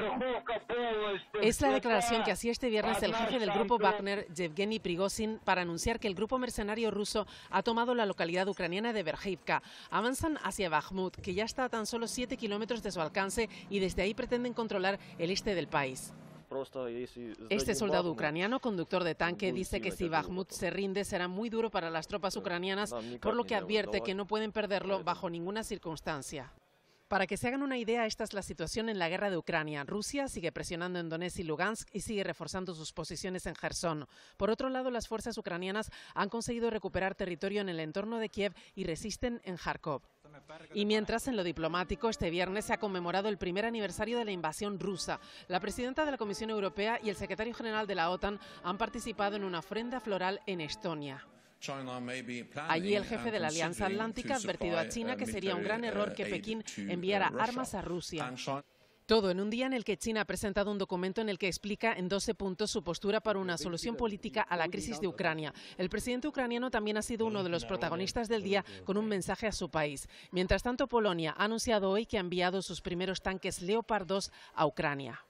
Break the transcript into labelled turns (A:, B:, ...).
A: Este, es la declaración que hacía este viernes el jefe del grupo
B: Wagner, Yevgeny Prigozhin, para anunciar que el grupo mercenario ruso ha tomado la localidad ucraniana de Berjivka. Avanzan hacia Bakhmut, que ya está a tan solo 7 kilómetros de su alcance, y desde ahí pretenden controlar el este del país.
A: Este soldado ucraniano,
B: conductor de tanque, dice que si Bakhmut se rinde será muy duro para las tropas ucranianas, por lo que advierte que no pueden perderlo bajo ninguna circunstancia. Para que se hagan una idea, esta es la situación en la guerra de Ucrania. Rusia sigue presionando en Donetsk y Lugansk y sigue reforzando sus posiciones en Gerson. Por otro lado, las fuerzas ucranianas han conseguido recuperar territorio en el entorno de Kiev y resisten en Kharkov. Y mientras, en lo diplomático, este viernes se ha conmemorado el primer aniversario de la invasión rusa. La presidenta de la Comisión Europea y el secretario general de la OTAN han participado en una ofrenda floral en Estonia. Allí el jefe de la Alianza Atlántica ha advertido a uh, China que sería un gran uh, error que Pekín uh, enviara armas a Rusia. Todo en un día en el que China ha presentado un documento en el que explica en 12 puntos su postura para una solución política a la crisis de Ucrania. El presidente ucraniano también ha sido uno de los protagonistas del día con un mensaje a su país. Mientras tanto, Polonia ha anunciado hoy que ha enviado sus primeros tanques Leopard 2
A: a Ucrania.